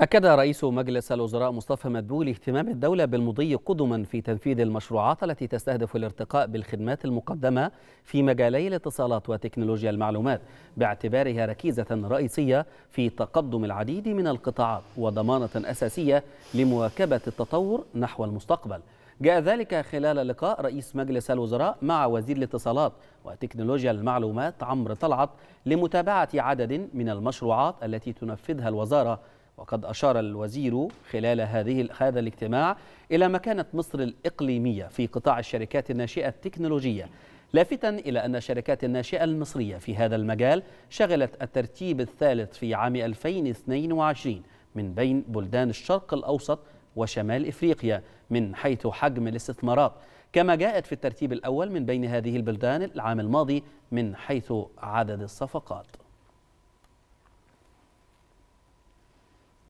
أكد رئيس مجلس الوزراء مصطفى مدبولي اهتمام الدولة بالمضي قدما في تنفيذ المشروعات التي تستهدف الارتقاء بالخدمات المقدمة في مجالي الاتصالات وتكنولوجيا المعلومات باعتبارها ركيزة رئيسية في تقدم العديد من القطاعات وضمانة أساسية لمواكبة التطور نحو المستقبل جاء ذلك خلال لقاء رئيس مجلس الوزراء مع وزير الاتصالات وتكنولوجيا المعلومات عمرو طلعت لمتابعة عدد من المشروعات التي تنفذها الوزارة وقد أشار الوزير خلال هذه هذا الاجتماع إلى مكانة مصر الإقليمية في قطاع الشركات الناشئة التكنولوجية لافتا إلى أن الشركات الناشئة المصرية في هذا المجال شغلت الترتيب الثالث في عام 2022 من بين بلدان الشرق الأوسط وشمال إفريقيا من حيث حجم الاستثمارات كما جاءت في الترتيب الأول من بين هذه البلدان العام الماضي من حيث عدد الصفقات